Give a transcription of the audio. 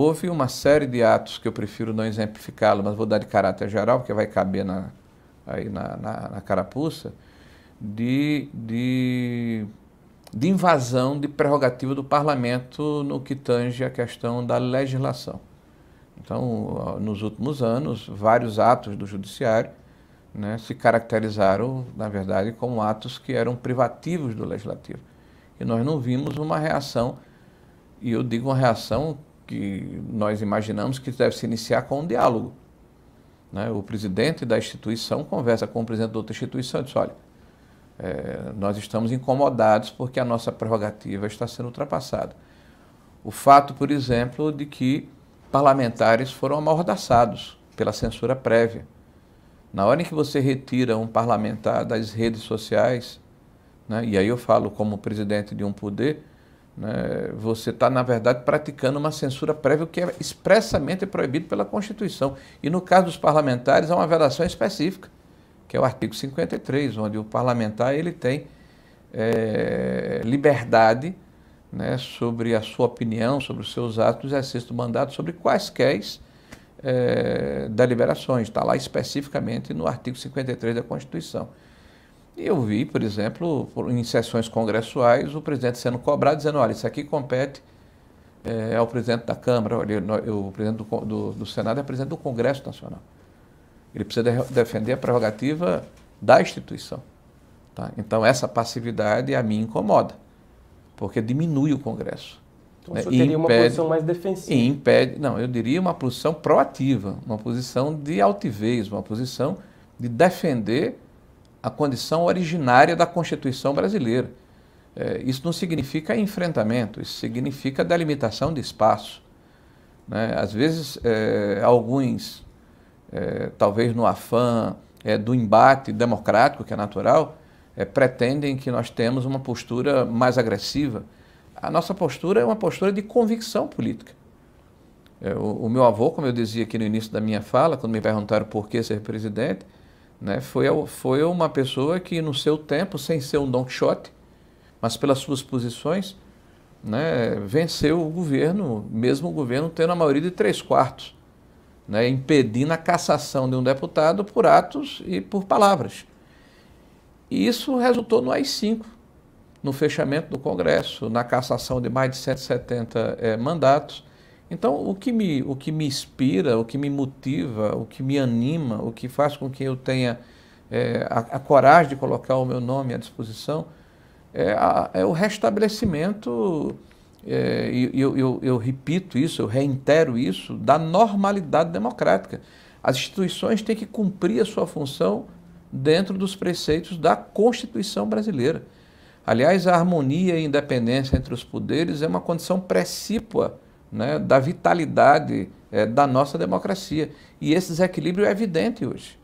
Houve uma série de atos que eu prefiro não exemplificá-lo, mas vou dar de caráter geral, porque vai caber na, aí na, na, na carapuça, de, de, de invasão de prerrogativa do parlamento no que tange a questão da legislação. Então, nos últimos anos, vários atos do judiciário né, se caracterizaram, na verdade, como atos que eram privativos do legislativo. E nós não vimos uma reação, e eu digo uma reação que nós imaginamos que deve se iniciar com um diálogo. Né? O presidente da instituição conversa com o presidente da outra instituição e diz: olha, é, nós estamos incomodados porque a nossa prerrogativa está sendo ultrapassada. O fato, por exemplo, de que parlamentares foram amordaçados pela censura prévia. Na hora em que você retira um parlamentar das redes sociais, né, e aí eu falo como presidente de um poder, né? Você está, na verdade, praticando uma censura prévia que é expressamente proibido pela Constituição. E no caso dos parlamentares, há uma vedação específica, que é o artigo 53, onde o parlamentar ele tem é, liberdade né, sobre a sua opinião, sobre os seus atos, exercício do mandato, sobre quaisquer é, deliberações. Está lá especificamente no artigo 53 da Constituição. Eu vi, por exemplo, em sessões congressuais, o presidente sendo cobrado, dizendo, olha, isso aqui compete é, ao presidente da Câmara, olha, o presidente do, do, do Senado é presidente do Congresso Nacional. Ele precisa de, defender a prerrogativa da instituição. Tá? Então, essa passividade a mim incomoda, porque diminui o Congresso. Então, né? teria impede, uma posição mais defensiva. E impede, não, eu diria uma posição proativa, uma posição de altivez, uma posição de defender a condição originária da Constituição brasileira. É, isso não significa enfrentamento, isso significa delimitação de espaço. Né? Às vezes, é, alguns, é, talvez no afã é, do embate democrático, que é natural, é, pretendem que nós temos uma postura mais agressiva. A nossa postura é uma postura de convicção política. É, o, o meu avô, como eu dizia aqui no início da minha fala, quando me perguntaram por que ser presidente, né? Foi, foi uma pessoa que, no seu tempo, sem ser um Don Quixote, mas pelas suas posições, né, venceu o governo, mesmo o governo tendo a maioria de três quartos, né, impedindo a cassação de um deputado por atos e por palavras. E isso resultou no AI-5, no fechamento do Congresso, na cassação de mais de 170 é, eh, mandatos, então, o que, me, o que me inspira, o que me motiva, o que me anima, o que faz com que eu tenha é, a, a, coragem de colocar o meu nome à disposição é, a, é o restabelecimento, é, e eu, eu, eu repito isso, eu reitero isso, da normalidade democrática. As instituições têm que cumprir a sua função dentro dos preceitos da Constituição brasileira. Aliás, a harmonia e a independência entre os poderes é uma condição precípua né, da vitalidade é, da nossa democracia. E esse desequilíbrio é evidente hoje.